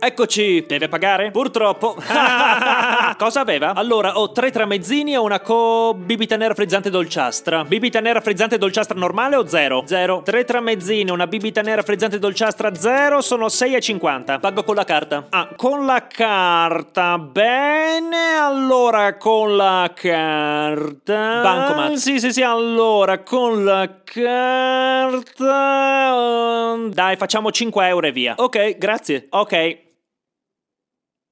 Eccoci! Deve pagare? Purtroppo. Cosa aveva? Allora, ho tre tramezzini e una co... bibita nera frizzante dolciastra. Bibita nera frizzante dolciastra normale o zero? Zero. Tre tramezzini, una bibita nera frizzante dolciastra zero, sono 6,50. Pago con la carta. Ah, con la carta. Bene, allora con la carta... Bancomat. Sì, sì, sì, allora con la carta... Dai, facciamo 5 euro e via. Ok, grazie. Ok.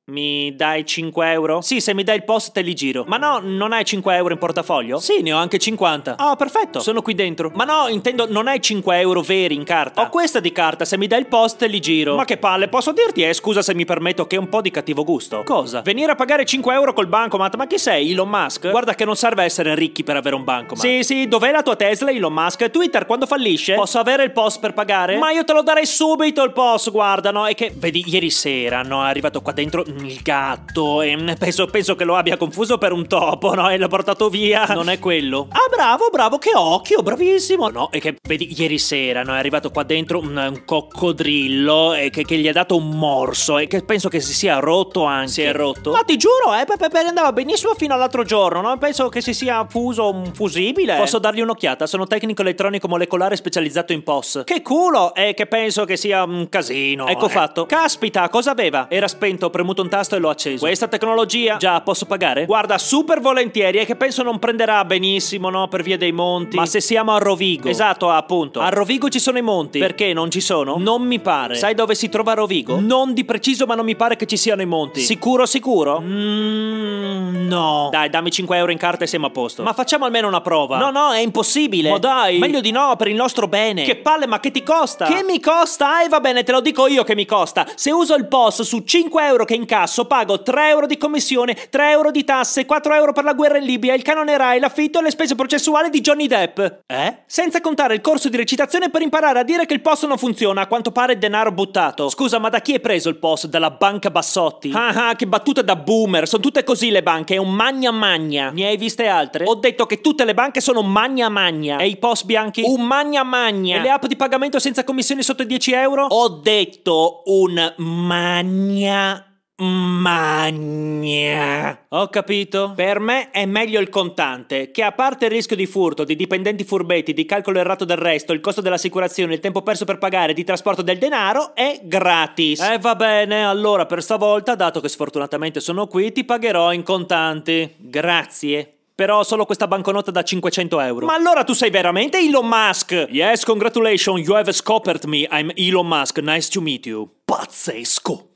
Mi dai 5 euro? Sì, se mi dai il post te li giro. Ma no, non hai 5 euro in portafoglio? Sì, ne ho anche 50. Oh, ah, perfetto, sono qui dentro. Ma no, intendo, non hai 5 euro veri in carta. Ho questa di carta, se mi dai il post te li giro. Ma che palle, posso dirti, eh, scusa se mi permetto che è un po' di cattivo gusto. Cosa? Venire a pagare 5 euro col bancomat? Ma chi sei, Elon Musk? Guarda che non serve essere ricchi per avere un bancomat. Sì, sì, dov'è la tua Tesla, Elon Musk? Twitter, quando fallisce? Posso avere il post per pagare? Ma io te lo darei subito il post, guarda, no? E che, vedi, ieri sera, no, è arrivato qua dentro il gatto. E mm, penso, penso, che lo abbia confuso per un topo, no? E l'ha portato via. Non è quello. Ah, bravo, bravo, che occhio, bravissimo. No, e che vedi, ieri sera, no? È arrivato qua dentro un, un coccodrillo e che, che, gli ha dato un morso e che penso che si sia rotto anche. Si è rotto. Ma ti giuro, eh, Pepe, Pepe andava benissimo fino all'altro giorno, no? Penso che si sia fuso un fusibile. Posso dargli un'occhiata? Sono tecnico elettronico molecolare specializzato in POS. Che culo! E che penso che sia un casino. Ecco eh. fatto. Caspita, cosa aveva? Era spento, premuto un tasto e l'ho acceso. Questa tecnologia? Già, posso pagare? Guarda, super volentieri, è che penso non prenderà benissimo, no? Per via dei monti. Ma se siamo a Rovigo. Esatto, appunto. A Rovigo ci sono i monti. Perché non ci sono? Non mi pare. Sai dove si trova Rovigo? Non di preciso, ma non mi pare che ci siano i monti. Sicuro, sicuro? Mmm, no. Dai, dammi 5 euro in carta e siamo a posto. Ma facciamo almeno una prova. No, no, è impossibile. Ma dai. Meglio di no, per il nostro bene. Che palle, ma che ti costa? Che mi costa? Ah, eh, e va bene, te lo dico io che mi costa. Se uso il post su 5 euro che in incasso, pago 3 euro di commissione, 3 euro di tasse, 4 euro per la guerra in Libia, il canone Rai, l'affitto e le spese processuali di Johnny Depp. Eh? Senza contare il corso di recitazione per imparare a dire che il post non funziona, a quanto pare denaro buttato. Scusa, ma da chi è preso il post? Dalla banca Bassotti? Ah ah, che battuta da boomer, sono tutte così le banche, è un magna magna. Ne hai viste altre? Ho detto che tutte le banche sono magna magna. E i post bianchi? Un magna magna. E le app di pagamento senza commissioni sotto i 10 euro? Ho detto un magna Magna. Ho capito. Per me è meglio il contante, che a parte il rischio di furto, di dipendenti furbetti, di calcolo errato del resto, il costo dell'assicurazione, il tempo perso per pagare, di trasporto del denaro, è gratis. E eh, va bene, allora per stavolta, dato che sfortunatamente sono qui, ti pagherò in contanti. Grazie. Però solo questa banconota da 500 euro. Ma allora tu sei veramente Elon Musk? Yes, congratulations, you have scopert me. I'm Elon Musk, nice to meet you. Pazzesco.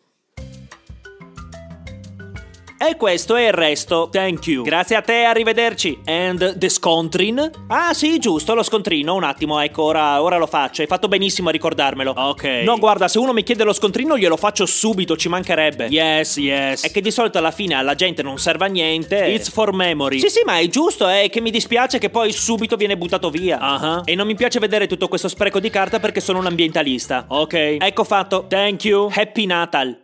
E questo è il resto. Thank you. Grazie a te, arrivederci. And the scontrin? Ah sì, giusto, lo scontrino. Un attimo, ecco, ora, ora lo faccio. Hai fatto benissimo a ricordarmelo. Ok. No, guarda, se uno mi chiede lo scontrino glielo faccio subito, ci mancherebbe. Yes, yes. È che di solito alla fine alla gente non serve a niente. It's for memory. Sì, sì, ma è giusto, è che mi dispiace che poi subito viene buttato via. Uh -huh. E non mi piace vedere tutto questo spreco di carta perché sono un ambientalista. Ok. Ecco fatto. Thank you. Happy Natal.